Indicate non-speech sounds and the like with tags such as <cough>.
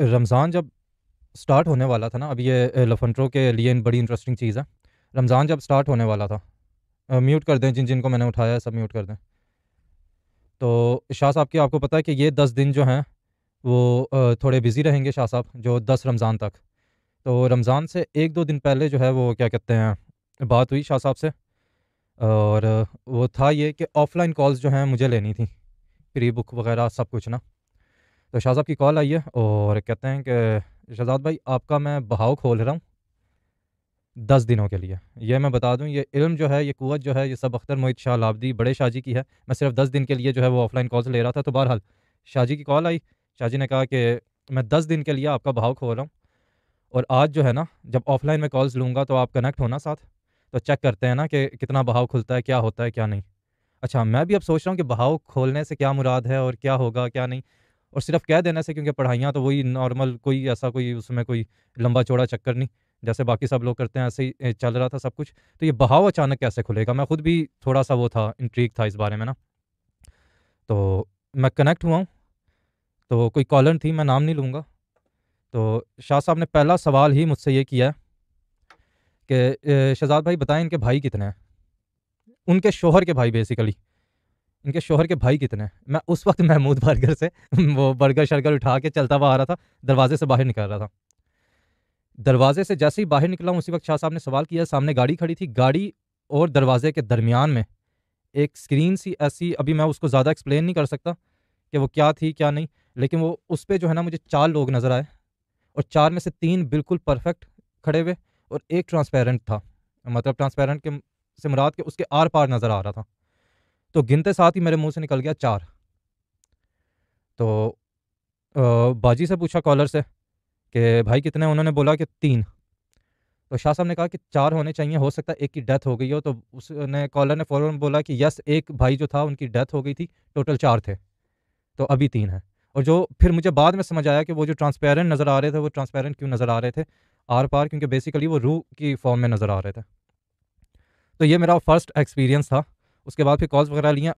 रमज़ान जब स्टार्ट होने वाला था ना अब ये लफंट्रो के लिए बड़ी इंटरेस्टिंग चीज़ है रमज़ान जब स्टार्ट होने वाला था म्यूट कर दें जिन जिन को मैंने उठाया है सब म्यूट कर दें तो शाह साहब की आपको पता है कि ये दस दिन जो हैं वो थोड़े बिज़ी रहेंगे शाह साहब जो दस रमज़ान तक तो रमज़ान से एक दो दिन पहले जो है वो क्या कहते हैं बात हुई शाह साहब से और वो था ये कि ऑफ़लाइन कॉल्स जो हैं मुझे लेनी थी प्री बुक वगैरह सब कुछ ना तो शाह साहब की कॉल आई है और कहते हैं कि शहजाद भाई आपका मैं बहाव खोल रहा हूँ दस दिनों के लिए यह मैं बता दूं ये इल्म जो है ये कुत जो है ये सब अख्तर मोहित शाह लाबदी बड़े शाह जी की है मैं सिर्फ दस दिन के लिए जो है वो ऑफलाइन कॉल ले रहा था तो बहरहाल शाह जी की कॉल आई शाह जी ने कहा कि मैं दस दिन के लिए आपका भाव खोल रहा हूँ और आज जो है ना जब ऑफलाइन में कॉल्स लूँगा तो आप कनेक्ट होना साथ तो चेक करते हैं ना कि कितना बहाव खुलता है क्या होता है क्या नहीं अच्छा मैं भी अब सोच रहा हूँ कि बहाव खोलने से क्या मुराद है और क्या होगा क्या नहीं और सिर्फ कह देने से क्योंकि पढ़ाइयाँ तो वही नॉर्मल कोई ऐसा कोई उसमें कोई लंबा चौड़ा चक्कर नहीं जैसे बाकी सब लोग करते हैं ऐसे ही चल रहा था सब कुछ तो ये बहाव अचानक कैसे खुलेगा मैं खुद भी थोड़ा सा वो था इंट्रीक था इस बारे में ना तो मैं कनेक्ट हुआ हूँ तो कोई कॉलर थी मैं नाम नहीं लूँगा तो शाह साहब ने पहला सवाल ही मुझसे ये किया कि शहजाद भाई बताएं इनके भाई कितने हैं उनके शोहर के भाई बेसिकली इनके शोहर के भाई कितने हैं मैं उस वक्त महमूद <laughs> बर्गर से वो बर्गर शर्गर उठा के चलता हुआ आ रहा था दरवाजे से बाहर निकल रहा था दरवाजे से जैसे ही बाहर निकला हूँ उसी वक्त शाह साहब ने सवाल किया सामने गाड़ी खड़ी थी गाड़ी और दरवाजे के दरमियान में एक स्क्रीन सी ऐसी अभी मैं उसको ज़्यादा एक्सप्लेन नहीं कर सकता कि वो क्या थी क्या नहीं लेकिन वो उस पर जो है ना मुझे चार लोग नज़र आए और चार में से तीन बिल्कुल परफेक्ट खड़े हुए और एक ट्रांसपेरेंट था मतलब ट्रांसपेरेंट के से मुराद के उसके आर पार नज़र आ रहा था तो गिनते साथ ही मेरे मुंह से निकल गया चार तो बाजी से पूछा कॉलर से कि भाई कितने उन्होंने बोला कि तीन तो शाह साहब ने कहा कि चार होने चाहिए हो सकता है एक की डेथ हो गई हो तो उसने कॉलर ने फ़ौर बोला कि यस एक भाई जो था उनकी डेथ हो गई थी टोटल चार थे तो अभी तीन है और जो फिर मुझे बाद में समझ आया कि वो जो ट्रांसपेरेंट नज़र आ रहे थे वो ट्रांसपेरेंट क्यों नज़र आ रहे थे आर पार क्योंकि बेसिकली वो रू की फॉर्म में नज़र आ रहे थे तो ये मेरा फर्स्ट एक्सपीरियंस था उसके बाद फिर कॉल्स वगैरह लिया